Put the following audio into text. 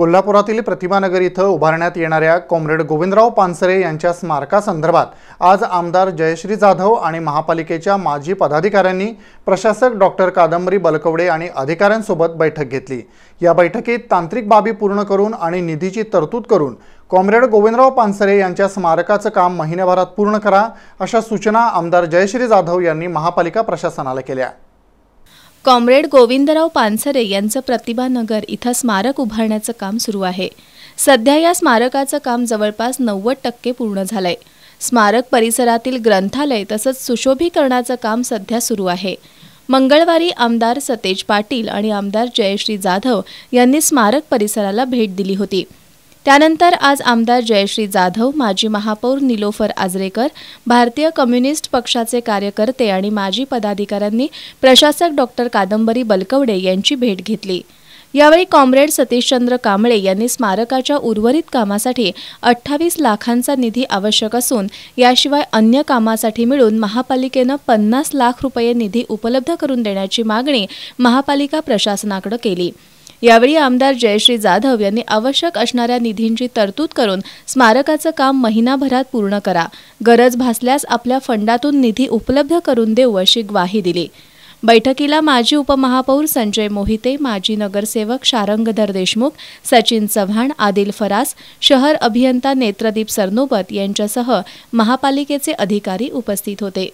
कोल्हापुरातील प्रतिमानगर इथं उभारण्यात येणाऱ्या कॉम्रेड गोविंदराव पानसरे यांच्या स्मारकासंदर्भात आज आमदार जयश्री जाधव आणि महापालिकेच्या माजी पदाधिकाऱ्यांनी प्रशासक डॉक्टर कादंबरी बलकवडे आणि अधिकाऱ्यांसोबत बैठक घेतली या बैठकीत तांत्रिक बाबी पूर्ण करून आणि निधीची तरतूद करून कॉम्रेड गोविंदराव पानसरे यांच्या स्मारकाचं काम महिन्याभरात पूर्ण करा अशा सूचना आमदार जयश्री जाधव यांनी महापालिका प्रशासनाला केल्या कॉम्रेड गोविंदराव पानसरे यांचं प्रतिभानगर इथं स्मारक उभारण्याचं काम सुरू आहे सध्या या स्मारकाचं काम जवळपास नव्वद टक्के पूर्ण झालंय स्मारक परिसरातील ग्रंथालय तसंच सुशोभीकरणाचं काम सध्या सुरू आहे मंगळवारी आमदार सतेज पाटील आणि आमदार जयश्री जाधव यांनी स्मारक परिसराला भेट दिली होती त्यानंतर आज आमदार जयश्री जाधव माजी महापौर निलोफर आजरेकर भारतीय कम्युनिस्ट पक्षाचे कार्यकर्ते आणि माजी पदाधिकाऱ्यांनी प्रशासक डॉक्टर कादंबरी बलकवडे यांची भेट घेतली यावेळी कॉम्रेड सतीशचंद्र कांबळे यांनी स्मारकाच्या उर्वरित कामासाठी अठ्ठावीस लाखांचा निधी आवश्यक असून याशिवाय अन्य कामासाठी मिळून महापालिकेनं पन्नास लाख रुपये निधी उपलब्ध करून देण्याची मागणी महापालिका प्रशासनाकडे केली यावेळी आमदार जयश्री जाधव यांनी आवश्यक असणाऱ्या निधींची तरतूद करून स्मारकाचं काम महिनाभरात पूर्ण करा गरज भासल्यास आपल्या फंडातून निधी उपलब्ध करून देऊ अशी ग्वाही दिली बैठकीला माजी उपमहापौर संजय मोहिते माजी नगरसेवक शारंगधर देशमुख सचिन चव्हाण आदिल फरास शहर अभियंता नेत्रदीप सरनोबत यांच्यासह महापालिकेचे अधिकारी उपस्थित होते